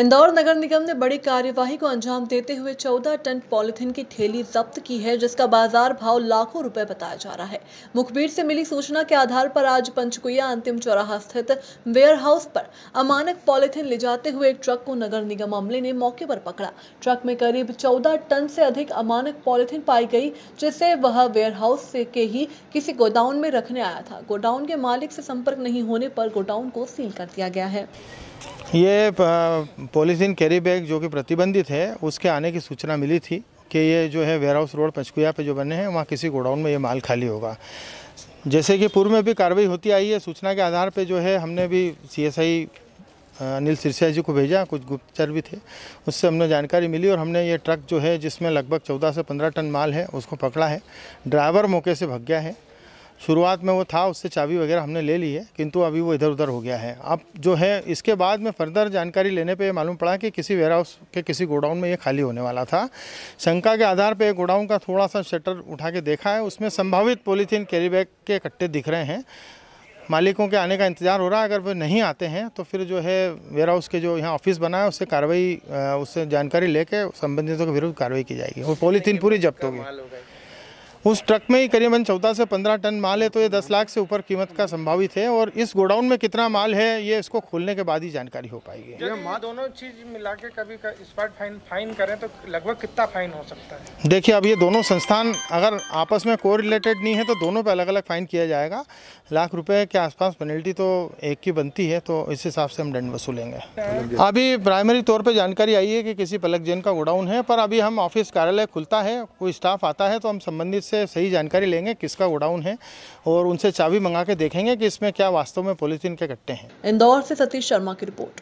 इंदौर नगर निगम ने बड़ी कार्यवाही को अंजाम देते हुए 14 टन पॉलिथीन की ठेली जब्त की है जिसका बाजार भाव लाखों रुपए बताया जा रहा है मुखबिर से मिली सूचना के आधार पर आज पंचकुया अंतिम चौराहा स्थित हाउस पर अमानक पॉलिथीन ले जाते हुए एक ट्रक को नगर निगम अमले ने मौके पर पकड़ा ट्रक में करीब चौदह टन से अधिक अमानक पॉलिथीन पाई गई जिसे वह वेयर हाउस के ही किसी गोडाउन में रखने आया था गोडाउन के मालिक से संपर्क नहीं होने पर गोडाउन को सील कर दिया गया है ये पॉलीथीन कैरी बैग जो कि प्रतिबंधित है उसके आने की सूचना मिली थी कि ये जो है वेयर हाउस रोड पंचकुया पे जो बने हैं वहाँ किसी गोडाउन में ये माल खाली होगा जैसे कि पूर्व में भी कार्रवाई होती आई है सूचना के आधार पर जो है हमने भी सी अनिल सिरसिया जी को भेजा कुछ गुप्तचर भी थे उससे हमने जानकारी मिली और हमने ये ट्रक जो है जिसमें लगभग चौदह से पंद्रह टन माल है उसको पकड़ा है ड्राइवर मौके से भग गया है शुरुआत में वो था उससे चाबी वगैरह हमने ले ली है किंतु अभी वो इधर उधर हो गया है अब जो है इसके बाद में फर्दर जानकारी लेने पे मालूम पड़ा कि किसी वेयरहाउस के किसी गोडाउन में ये खाली होने वाला था शंका के आधार पे गोडाउन का थोड़ा सा शटर उठा के देखा है उसमें संभावित पॉलीथीन कैरी बैग के कट्टे दिख रहे हैं मालिकों के आने का इंतज़ार हो रहा है अगर वे नहीं आते हैं तो फिर जो है वेयर हाउस के जो यहाँ ऑफिस बना है उससे कार्रवाई उससे जानकारी लेके संबंधितों के विरुद्ध कार्रवाई की जाएगी और पॉलीथीन पूरी जब्त होगी उस ट्रक में ही करीबन 14 से 15 टन माल है तो ये 10 लाख से ऊपर कीमत का संभावित है और इस गोडाउन में कितना माल है ये इसको खोलने के बाद ही जानकारी हो पाएगी दोनों चीज मिला के कभी स्पॉट फाइन फाइन करें तो लगभग कितना फाइन हो सकता है देखिए अब ये दोनों संस्थान अगर आपस में को रिलेटेड नहीं है तो दोनों पर अलग अलग फाइन किया जाएगा लाख रुपए के आसपास पेनल्टी तो एक की बनती है तो इस हिसाब से हम दंड वसूलेंगे अभी प्राइमरी तौर पर जानकारी आई है कि किसी पलक जैन का गोडाउन है पर अभी हम ऑफिस कार्यालय खुलता है कोई स्टाफ आता है तो हम संबंधित से से सही जानकारी लेंगे किसका गोडाउन है और उनसे चाबी मंगा के देखेंगे कि इसमें क्या वास्तव में पॉलीथीन के कट्टे हैं इंदौर से सतीश शर्मा की रिपोर्ट